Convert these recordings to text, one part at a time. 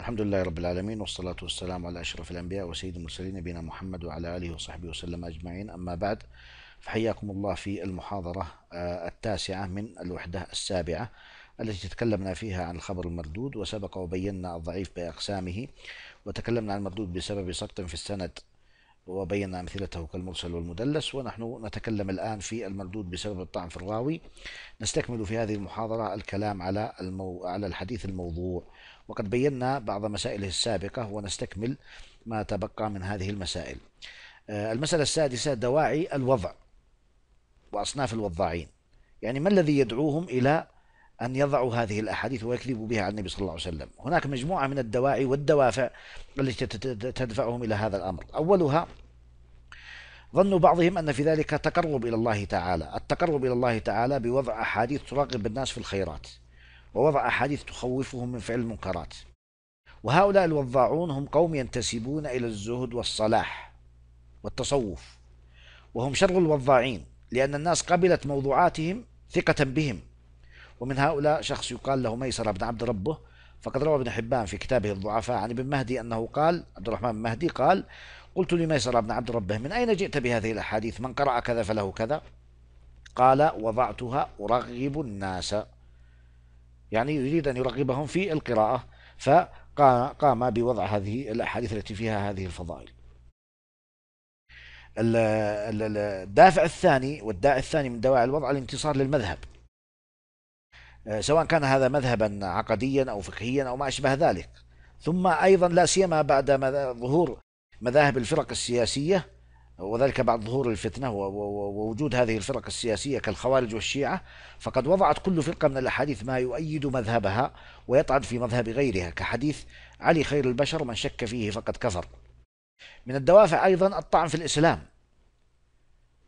الحمد لله رب العالمين والصلاة والسلام على أشرف الأنبياء وسيد المرسلين نبينا محمد وعلى آله وصحبه وسلم أجمعين أما بعد فحياكم الله في المحاضرة آه، التاسعة من الوحدة السابعة التي تكلمنا فيها عن الخبر المردود وسبق وبينا الضعيف بأقسامه وتكلمنا عن المردود بسبب سقط في السند وبينا أمثلته كالمرسل والمدلس ونحن نتكلم الآن في المردود بسبب الطعن في الراوي نستكمل في هذه المحاضرة الكلام على المو... على الحديث الموضوع وقد بينا بعض مسائله السابقة ونستكمل ما تبقى من هذه المسائل آه، المسألة السادسة دواعي الوضع وأصناف الوضاعين يعني ما الذي يدعوهم إلى أن يضعوا هذه الأحاديث ويكذبوا بها عن النبي صلى الله عليه وسلم هناك مجموعة من الدواعي والدوافع التي تدفعهم إلى هذا الأمر أولها ظن بعضهم أن في ذلك تقرب إلى الله تعالى التقرب إلى الله تعالى بوضع أحاديث تراقب الناس في الخيرات ووضع أحاديث تخوفهم من فعل المنكرات وهؤلاء الوضاعون هم قوم ينتسبون إلى الزهد والصلاح والتصوف وهم شر الوضاعين لأن الناس قبلت موضوعاتهم ثقة بهم ومن هؤلاء شخص يقال له ميسر بن عبد ربه فقد روى ابن حبان في كتابه الضعفاء عن ابن مهدي أنه قال عبد الرحمن بن مهدي قال قلت لميسر بن عبد ربه من أين جئت بهذه الأحاديث من قرأ كذا فله كذا قال وضعتها أرغب الناس يعني يريد أن يرغبهم في القراءة فقام قام بوضع هذه الأحاديث التي فيها هذه الفضائل الدافع الثاني والداعي الثاني من دواعي الوضع الانتصار للمذهب آه، سواء كان هذا مذهبا عقديا أو فقهيا أو ما أشبه ذلك ثم أيضا لا سيما بعد ظهور مذاهب الفرق السياسية وذلك بعد ظهور الفتنة ووجود هذه الفرق السياسية كالخوارج والشيعة فقد وضعت كل فرقة من الأحاديث ما يؤيد مذهبها ويطعن في مذهب غيرها كحديث علي خير البشر من شك فيه فقد كفر من الدوافع أيضا الطعن في الإسلام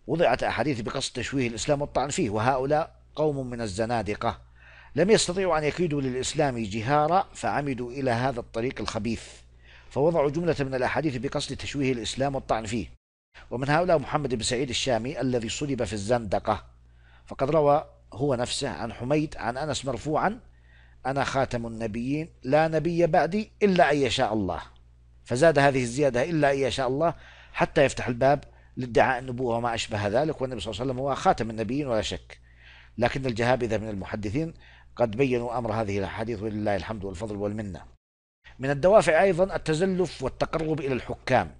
وضعت أحاديث بقصد تشويه الإسلام والطعن فيه وهؤلاء قوم من الزنادقة لم يستطيعوا أن يكيدوا للإسلام جهارا فعمدوا إلى هذا الطريق الخبيث فوضعوا جملة من الأحاديث بقصد تشويه الإسلام والطعن فيه ومن هؤلاء محمد بن سعيد الشامي الذي صلب في الزندقة فقد روى هو نفسه عن حميد عن أنس مرفوعا أنا خاتم النبيين لا نبي بعدي إلا أن يشاء الله فزاد هذه الزيادة إلا أن يشاء الله حتى يفتح الباب لادعاء النبوة وما أشبه ذلك والنبي صلى الله عليه وسلم هو خاتم النبيين ولا شك لكن الجهابذة من المحدثين قد بينوا أمر هذه الأحاديث ولله الحمد والفضل والمنة من الدوافع أيضا التزلف والتقرب إلى الحكام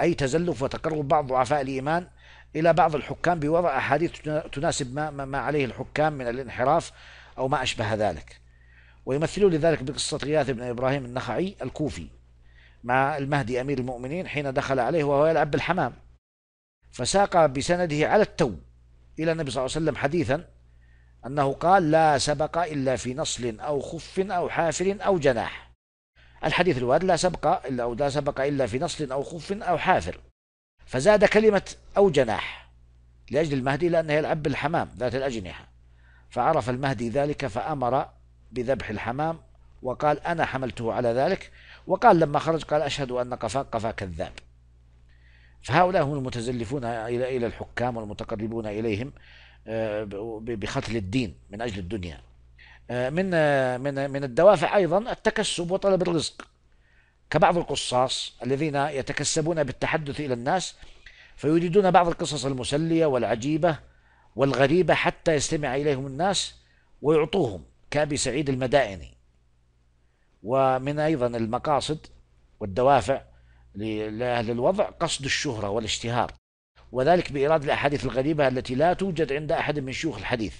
أي تزلف وتقرب بعض ضعفاء الإيمان إلى بعض الحكام بوضع أحاديث تناسب ما, ما عليه الحكام من الانحراف أو ما أشبه ذلك ويمثلون لذلك بقصة غياث بن إبراهيم النخعي الكوفي مع المهدي أمير المؤمنين حين دخل عليه وهو يلعب بالحمام فساق بسنده على التو إلى النبي صلى الله عليه وسلم حديثا أنه قال لا سبق إلا في نصل أو خف أو حافر أو جناح الحديث الواد لا سبق إلا أو لا سبق إلا في نصل أو خف أو حافر فزاد كلمة أو جناح لأجل المهدي لأنه يلعب بالحمام ذات الأجنحة فعرف المهدي ذلك فأمر بذبح الحمام وقال أنا حملته على ذلك وقال لما خرج قال أشهد أن قفا قفا كذاب فهؤلاء هم المتزلفون إلى إلى الحكام والمتقربون إليهم آه، بقتل الدين من أجل الدنيا آه، من آه، من من الدوافع أيضا التكسب وطلب الرزق كبعض القصاص الذين يتكسبون بالتحدث إلى الناس فيريدون بعض القصص المسلية والعجيبة والغريبة حتى يستمع إليهم الناس ويعطوهم كأبي سعيد المدائني ومن أيضا المقاصد والدوافع لأهل الوضع قصد الشهرة والاشتهار وذلك بإيراد الأحاديث الغريبة التي لا توجد عند أحد من شيوخ الحديث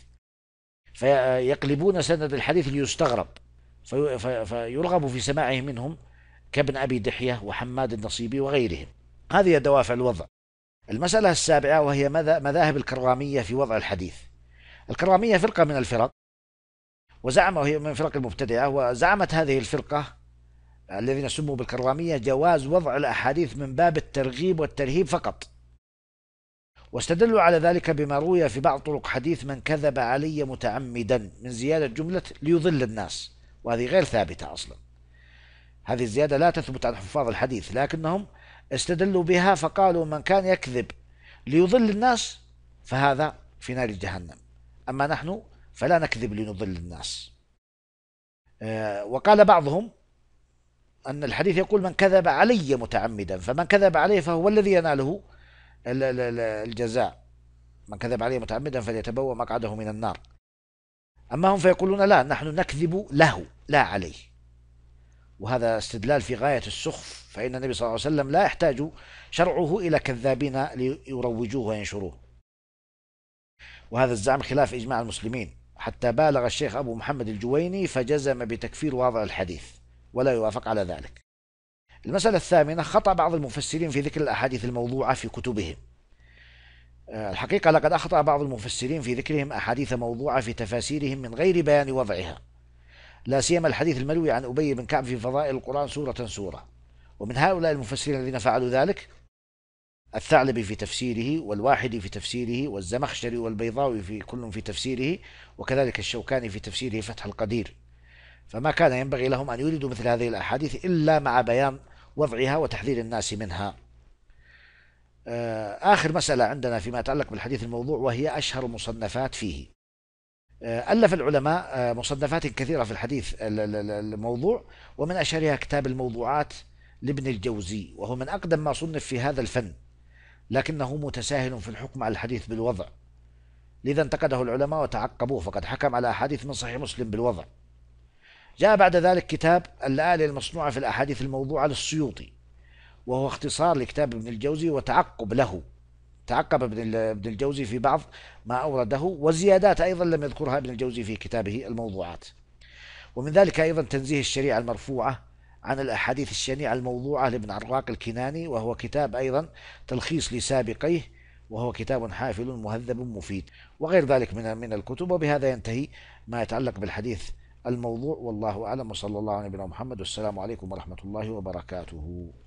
فيقلبون سند الحديث ليستغرب فيرغب في سماعه منهم كابن أبي دحية وحماد النصيبي وغيرهم هذه دوافع الوضع المسألة السابعة وهي مذاهب الكرامية في وضع الحديث الكرامية فرقة من الفرق وزعم وهي من فرق المبتدعة وزعمت هذه الفرقة الذين سموا بالكرامية جواز وضع الأحاديث من باب الترغيب والترهيب فقط واستدلوا على ذلك بما روي في بعض طرق حديث من كذب علي متعمدا من زيادة جملة ليضل الناس وهذه غير ثابتة أصلا هذه الزيادة لا تثبت عن حفاظ الحديث لكنهم استدلوا بها فقالوا من كان يكذب ليضل الناس فهذا في نار جهنم أما نحن فلا نكذب لنضل الناس آه، وقال بعضهم أن الحديث يقول من كذب علي متعمدا فمن كذب عليه فهو الذي يناله الجزاء من كذب عليه متعمدا فليتبوأ مقعده من النار أما هم فيقولون لا نحن نكذب له لا عليه وهذا استدلال في غاية السخف فإن النبي صلى الله عليه وسلم لا يحتاج شرعه إلى كذابين ليروجوه وينشروه وهذا الزعم خلاف إجماع المسلمين حتى بالغ الشيخ أبو محمد الجويني فجزم بتكفير واضع الحديث ولا يوافق على ذلك المسألة الثامنة خطأ بعض المفسرين في ذكر الأحاديث الموضوعة في كتبهم آه، الحقيقة لقد أخطأ بعض المفسرين في ذكرهم أحاديث موضوعة في تفاسيرهم من غير بيان وضعها لا سيما الحديث المروي عن أبي بن كعب في فضائل القرآن سورة سورة ومن هؤلاء المفسرين الذين فعلوا ذلك الثعلبي في تفسيره والواحدي في تفسيره والزمخشري والبيضاوي في كل في تفسيره وكذلك الشوكاني في تفسيره فتح القدير فما كان ينبغي لهم أن يريدوا مثل هذه الأحاديث إلا مع بيان وضعها وتحذير الناس منها آه، آخر مسألة عندنا فيما يتعلق بالحديث الموضوع وهي أشهر المصنفات فيه آه، ألف العلماء آه، مصنفات كثيرة في الحديث الموضوع ومن أشهرها كتاب الموضوعات لابن الجوزي وهو من أقدم ما صنف في هذا الفن لكنه متساهل في الحكم على الحديث بالوضع لذا انتقده العلماء وتعقبوه فقد حكم على أحاديث من صحيح مسلم بالوضع جاء بعد ذلك كتاب الآلة المصنوعة في الأحاديث الموضوعة للسيوطي وهو اختصار لكتاب ابن الجوزي وتعقب له تعقب ابن الجوزي في بعض ما أورده وزيادات أيضا لم يذكرها ابن الجوزي في كتابه الموضوعات ومن ذلك أيضا تنزيه الشريعة المرفوعة عن الأحاديث الشنيعة الموضوعة لابن عراق الكناني وهو كتاب أيضا تلخيص لسابقيه وهو كتاب حافل مهذب مفيد وغير ذلك من من الكتب وبهذا ينتهي ما يتعلق بالحديث الموضوع والله أعلم وصلى الله على نبينا محمد والسلام عليكم ورحمة الله وبركاته